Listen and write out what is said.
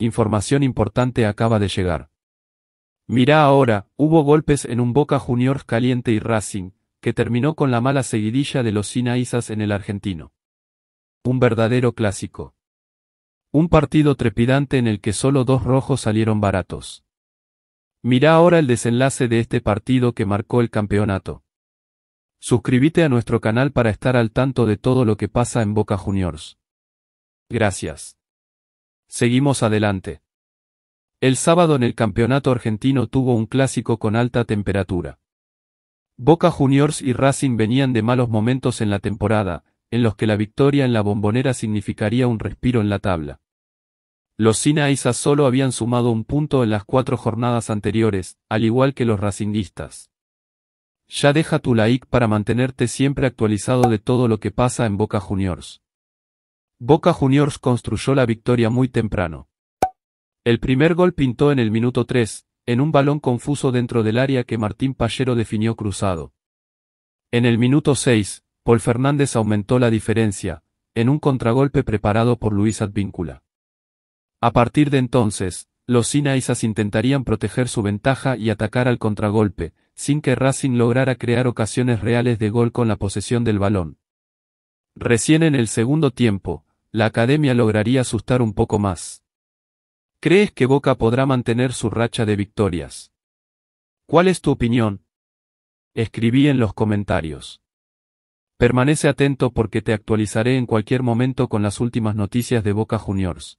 Información importante acaba de llegar. Mirá ahora, hubo golpes en un Boca Juniors caliente y Racing, que terminó con la mala seguidilla de los Sinaísas en el argentino. Un verdadero clásico. Un partido trepidante en el que solo dos rojos salieron baratos. Mirá ahora el desenlace de este partido que marcó el campeonato. Suscríbete a nuestro canal para estar al tanto de todo lo que pasa en Boca Juniors. Gracias. Seguimos adelante. El sábado en el campeonato argentino tuvo un clásico con alta temperatura. Boca Juniors y Racing venían de malos momentos en la temporada, en los que la victoria en la bombonera significaría un respiro en la tabla. Los Sinaísas solo habían sumado un punto en las cuatro jornadas anteriores, al igual que los racinguistas. Ya deja tu like para mantenerte siempre actualizado de todo lo que pasa en Boca Juniors. Boca Juniors construyó la victoria muy temprano. El primer gol pintó en el minuto 3, en un balón confuso dentro del área que Martín Pallero definió cruzado. En el minuto 6, Paul Fernández aumentó la diferencia, en un contragolpe preparado por Luis Advíncula. A partir de entonces, los Sinaisas intentarían proteger su ventaja y atacar al contragolpe, sin que Racing lograra crear ocasiones reales de gol con la posesión del balón. Recién en el segundo tiempo, la academia lograría asustar un poco más. ¿Crees que Boca podrá mantener su racha de victorias? ¿Cuál es tu opinión? Escribí en los comentarios. Permanece atento porque te actualizaré en cualquier momento con las últimas noticias de Boca Juniors.